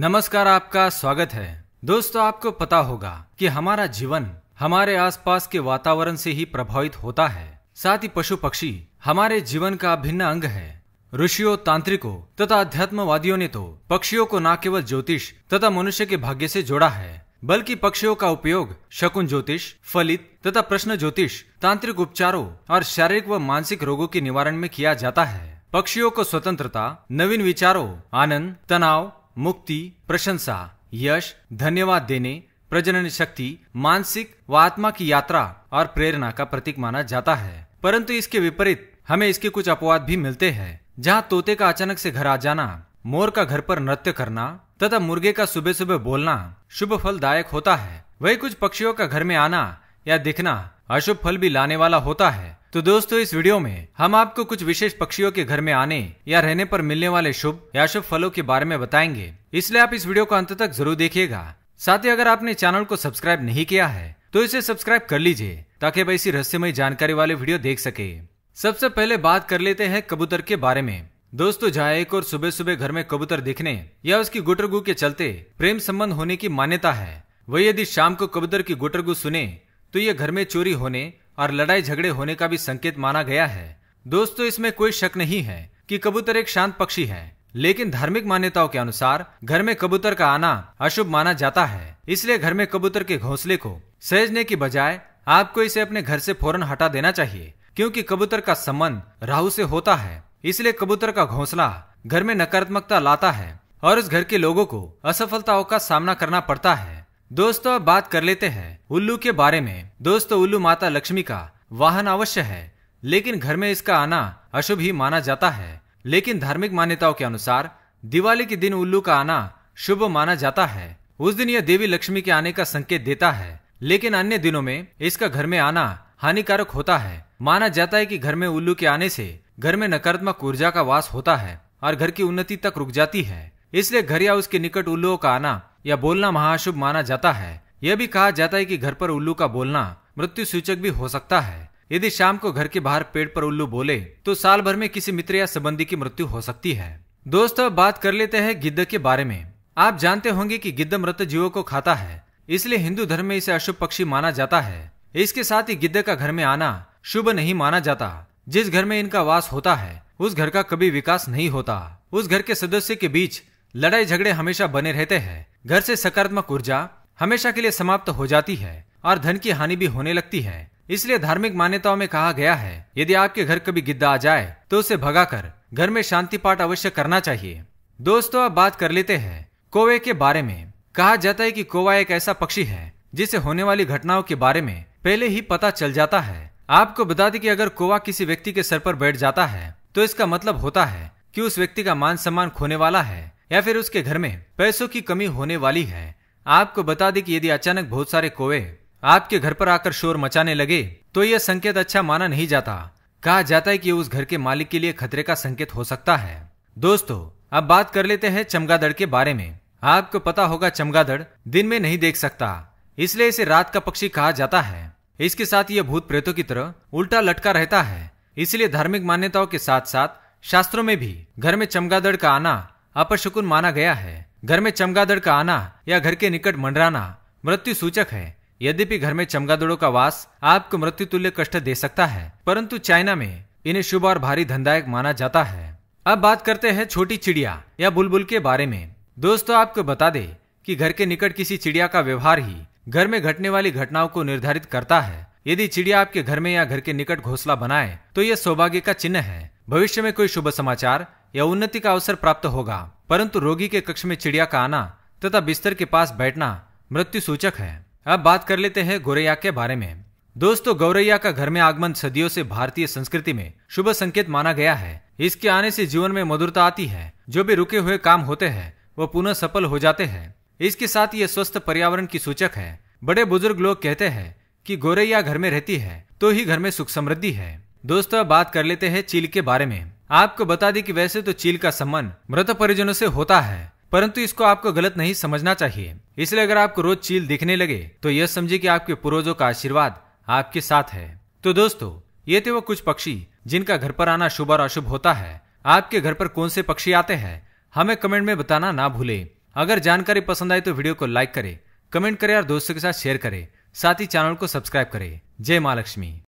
नमस्कार आपका स्वागत है दोस्तों आपको पता होगा कि हमारा जीवन हमारे आसपास के वातावरण से ही प्रभावित होता है साथ ही पशु पक्षी हमारे जीवन का अभिन्न अंग है ऋषियों तांत्रिकों तथा अध्यात्मवादियों ने तो पक्षियों को न केवल ज्योतिष तथा मनुष्य के भाग्य से जोड़ा है बल्कि पक्षियों का उपयोग शकुन ज्योतिष फलित तथा प्रश्न ज्योतिष तांत्रिक उपचारों और शारीरिक व मानसिक रोगों के निवारण में किया जाता है पक्षियों को स्वतंत्रता नवीन विचारों आनंद तनाव मुक्ति प्रशंसा यश धन्यवाद देने प्रजनन शक्ति मानसिक व आत्मा की यात्रा और प्रेरणा का प्रतीक माना जाता है परंतु इसके विपरीत हमें इसके कुछ अपवाद भी मिलते हैं जहाँ तोते का अचानक से घर आ जाना मोर का घर पर नृत्य करना तथा मुर्गे का सुबह सुबह बोलना शुभ फल दायक होता है वही कुछ पक्षियों का घर में आना या दिखना अशुभ फल भी लाने वाला होता है तो दोस्तों इस वीडियो में हम आपको कुछ विशेष पक्षियों के घर में आने या रहने पर मिलने वाले शुभ या शुभ फलों के बारे में बताएंगे इसलिए आप इस वीडियो को अंत तक जरूर देखिएगा साथ ही अगर आपने चैनल को सब्सक्राइब नहीं किया है तो इसे सब्सक्राइब कर लीजिए ताकि वह इसी रहस्यमय जानकारी वाले वीडियो देख सके सबसे पहले बात कर लेते हैं कबूतर के बारे में दोस्तों जहाँ एक और सुबह सुबह घर में कबूतर दिखने या उसकी गुटरगु के चलते प्रेम संबंध होने की मान्यता है वही यदि शाम को कबूतर की गुटरगु सुने तो ये घर में चोरी होने और लड़ाई झगड़े होने का भी संकेत माना गया है दोस्तों इसमें कोई शक नहीं है कि कबूतर एक शांत पक्षी है लेकिन धार्मिक मान्यताओं के अनुसार घर में कबूतर का आना अशुभ माना जाता है इसलिए घर में कबूतर के घोंसले को सहजने की बजाय आपको इसे अपने घर से फौरन हटा देना चाहिए क्योंकि कबूतर का संबंध राहु से होता है इसलिए कबूतर का घोंसला घर में नकारात्मकता लाता है और उस घर के लोगों को असफलताओं का सामना करना पड़ता है दोस्तों अब बात कर लेते हैं उल्लू के बारे में दोस्तों उल्लू माता लक्ष्मी का वाहन अवश्य है लेकिन घर में इसका आना अशुभ ही माना जाता है लेकिन धार्मिक मान्यताओं के अनुसार दिवाली के दिन उल्लू का आना शुभ माना जाता है उस दिन यह देवी लक्ष्मी के आने का संकेत देता है लेकिन अन्य दिनों में इसका घर में आना हानिकारक होता है माना जाता है कि घर में उल्लू के आने से घर में नकारात्मक ऊर्जा का वास होता है और घर की उन्नति तक रुक जाती है इसलिए घर या उसके निकट उल्लुओं का आना या बोलना महाअशुभ माना जाता है यह भी कहा जाता है कि घर पर उल्लू का बोलना मृत्यु सूचक भी हो सकता है यदि शाम को घर के बाहर पेड़ पर उल्लू बोले तो साल भर में किसी मित्र या संबंधी की मृत्यु हो सकती है दोस्तों अब बात कर लेते हैं गिद्ध के बारे में आप जानते होंगे कि गिद्ध मृत जीवों को खाता है इसलिए हिंदू धर्म में इसे अशुभ पक्षी माना जाता है इसके साथ ही गिद्ध का घर में आना शुभ नहीं माना जाता जिस घर में इनका वास होता है उस घर का कभी विकास नहीं होता उस घर के सदस्य के बीच लड़ाई झगड़े हमेशा बने रहते हैं घर से सकारात्मक ऊर्जा हमेशा के लिए समाप्त हो जाती है और धन की हानि भी होने लगती है इसलिए धार्मिक मान्यताओं में कहा गया है यदि आपके घर कभी गिद्दा आ जाए तो उसे भगाकर घर में शांति पाठ अवश्य करना चाहिए दोस्तों अब बात कर लेते हैं कोवे के बारे में कहा जाता है कि कोवा एक ऐसा पक्षी है जिसे होने वाली घटनाओं के बारे में पहले ही पता चल जाता है आपको बता दें कि अगर कोवा किसी व्यक्ति के सर पर बैठ जाता है तो इसका मतलब होता है कि उस व्यक्ति का मान सम्मान खोने वाला है या फिर उसके घर में पैसों की कमी होने वाली है आपको बता दें कि यदि अचानक बहुत सारे कोवे आपके घर पर आकर शोर मचाने लगे तो यह संकेत अच्छा माना नहीं जाता कहा जाता है कि उस घर के मालिक के लिए खतरे का संकेत हो सकता है दोस्तों अब बात कर लेते हैं चमगादड़ के बारे में आपको पता होगा चमगादड़ दिन में नहीं देख सकता इसलिए इसे रात का पक्षी कहा जाता है इसके साथ यह भूत प्रेतों की तरह उल्टा लटका रहता है इसलिए धार्मिक मान्यताओं के साथ साथ शास्त्रों में भी घर में चमगादड़ का आना अपशकुन माना गया है घर में चमगादड़ का आना या घर के निकट मंडराना मृत्यु सूचक है यद्यपि घर में चमगादड़ों का वास आपको मृत्यु तुल्य कष्ट दे सकता है परंतु चाइना में इन्हें शुभ और भारी धनदायक माना जाता है अब बात करते हैं छोटी चिड़िया या बुलबुल के बारे में दोस्तों आपको बता दे कि घर के निकट किसी चिड़िया का व्यवहार ही घर में घटने वाली घटनाओं को निर्धारित करता है यदि चिड़िया आपके घर में या घर के निकट घोसला बनाए तो यह सौभाग्य का चिन्ह है भविष्य में कोई शुभ समाचार या उन्नति का अवसर प्राप्त होगा परंतु रोगी के कक्ष में चिड़िया का आना तथा बिस्तर के पास बैठना मृत्यु सूचक है अब बात कर लेते हैं गोरैया के बारे में दोस्तों गौरैया का घर में आगमन सदियों से भारतीय संस्कृति में शुभ संकेत माना गया है इसके आने से जीवन में मधुरता आती है जो भी रुके हुए काम होते हैं वो पुनः सफल हो जाते हैं इसके साथ ये स्वस्थ पर्यावरण की सूचक है बड़े बुजुर्ग लोग कहते हैं कि गोरैया घर में रहती है तो ही घर में सुख समृद्धि है दोस्तों बात कर लेते हैं चील के बारे में आपको बता दी कि वैसे तो चील का सम्मान मृत परिजनों से होता है परंतु इसको आपको गलत नहीं समझना चाहिए इसलिए अगर आपको रोज चील दिखने लगे तो यह समझे कि आपके पूर्वजों का आशीर्वाद आपके साथ है तो दोस्तों ये थे वो कुछ पक्षी जिनका घर पर आना शुभ और अशुभ होता है आपके घर पर कौन से पक्षी आते हैं हमें कमेंट में बताना ना भूले अगर जानकारी पसंद आए तो वीडियो को लाइक करे कमेंट करे और दोस्तों के साथ शेयर करे साथ ही चैनल को सब्सक्राइब करे जय माँ लक्ष्मी